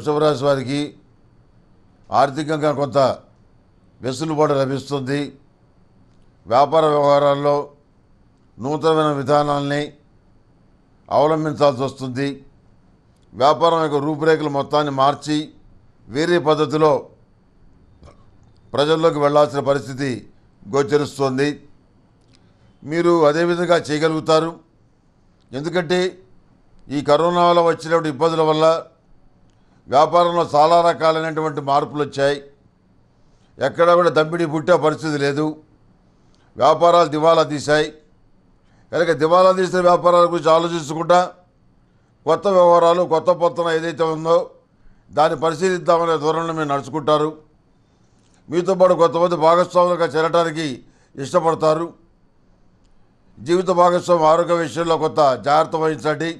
వృషభరాశి వారికి ఆర్థికంగా కొంత వెసులుబాటు లభిస్తుంది వ్యాపార వ్యవహారాల్లో నూతనమైన విధానాల్ని అవలంబించాల్సి వస్తుంది వ్యాపారం యొక్క రూపురేఖలు మొత్తాన్ని మార్చి వేరే పద్ధతిలో ప్రజల్లోకి వెళ్లాల్సిన పరిస్థితి గోచరిస్తోంది మీరు అదేవిధంగా చేయగలుగుతారు ఎందుకంటే ఈ కరోనా వల్ల వచ్చినటువంటి ఇబ్బందుల వల్ల వ్యాపారంలో చాలా రకాలైనటువంటి మార్పులు వచ్చాయి ఎక్కడా కూడా దంపిడి పుట్టే పరిస్థితి లేదు వ్యాపారాలు దివాలా తీశాయి కనుక దివాలా తీసిన వ్యాపారాల గురించి ఆలోచించకుండా కొత్త వ్యవహారాలు కొత్త పొత్తన ఏదైతే ఉందో దాన్ని పరిశీలిద్దామనే ధోరణి మీరు నడుచుకుంటారు మీతో పాటు కొంతమంది భాగస్వాములుగా చేరడానికి ఇష్టపడతారు జీవిత భాగస్వామి ఆరోగ్య విషయంలో కొంత జాగ్రత్త వహించండి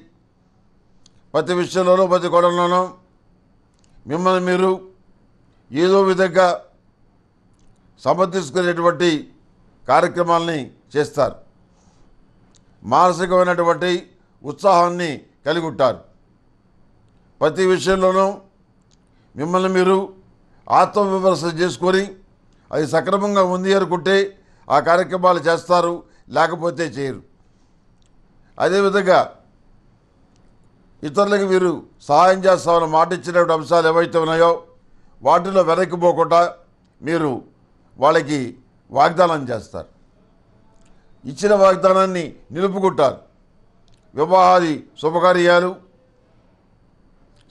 ప్రతి విషయంలోనూ ప్రతి కోణంలోనూ మిమ్మల్ని మీరు ఏదో విధంగా సమర్థించుకునేటువంటి కార్యక్రమాల్ని చేస్తారు మానసికమైనటువంటి ఉత్సాహాన్ని కలిగి ఉంటారు ప్రతి విషయంలోనూ మిమ్మల్ని మీరు ఆత్మవిమర్శ చేసుకొని అది సక్రమంగా ఉంది అనుకుంటే ఆ కార్యక్రమాలు చేస్తారు లేకపోతే చేయరు అదేవిధంగా ఇతరులకు వీరు సహాయం చేస్తామని మాట ఇచ్చినటువంటి అంశాలు ఏవైతే ఉన్నాయో వాటిలో వెనక్కిపోకుండా మీరు వాళ్ళకి వాగ్దానం చేస్తారు ఇచ్చిన వాగ్దానాన్ని నిలుపుకుంటారు వివాహాది శుభకార్యాలు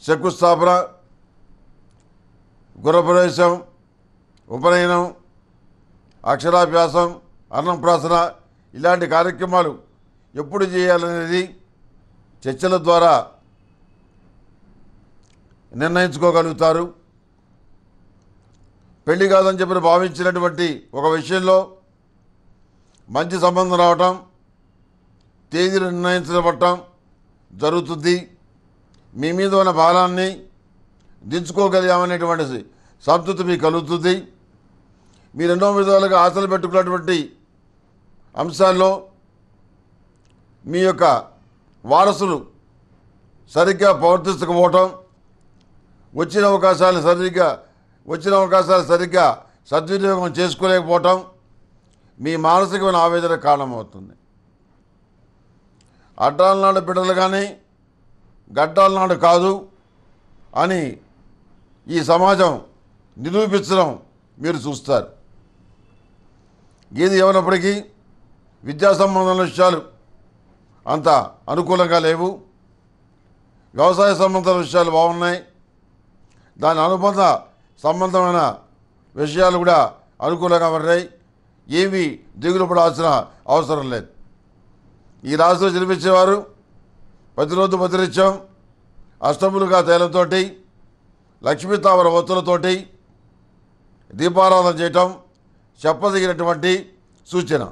శంకుస్థాపన గురప్రవేశం ఉపనయనం అక్షరాభ్యాసం అన్నంప్రాసన ఇలాంటి కార్యక్రమాలు ఎప్పుడు చేయాలనేది చర్చల ద్వారా నిర్ణయించుకోగలుగుతారు పెళ్లి కాదని చెప్పి భావించినటువంటి ఒక విషయంలో మంచి సంబంధం రావటం తేదీ నిర్ణయించబడటం జరుగుతుంది మీ మీద ఉన్న బాలాన్ని దించుకోగలిగామనేటువంటి సంతృప్తి మీకు కలుగుతుంది మీరు ఎన్నో విధాలుగా ఆశలు పెట్టుకున్నటువంటి అంశాల్లో మీ యొక్క వారసులు సరిగ్గా ప్రవర్తించకపోవటం వచ్చిన అవకాశాలు సరిగ్గా వచ్చిన అవకాశాలు సరిగ్గా సద్వినియోగం చేసుకోలేకపోవటం మీ మానసికమైన ఆవేదన కారణమవుతుంది అడ్డాలనాడు బిడ్డలు కానీ గడ్డాలనాడు కాదు అని ఈ సమాజం నిరూపించడం మీరు చూస్తారు ఏది ఏమైనప్పటికీ విద్యా సంబంధమైన విషయాలు అంత అనుకూలంగా లేవు వ్యవసాయ సంబంధాల విషయాలు బాగున్నాయి దాని అనుబంధ సంబంధమైన విషయాలు కూడా అనుకూలంగా ఉన్నాయి ఏమీ దిగులు పడాల్సిన అవసరం లేదు ఈ రాశిలో జన్మించేవారు ప్రతిరోజు ప్రతినిత్యం అష్టములుగా తైలంతో లక్ష్మీతామర ఒత్తులతోటి దీపారాధన చేయటం చెప్పదగినటువంటి సూచన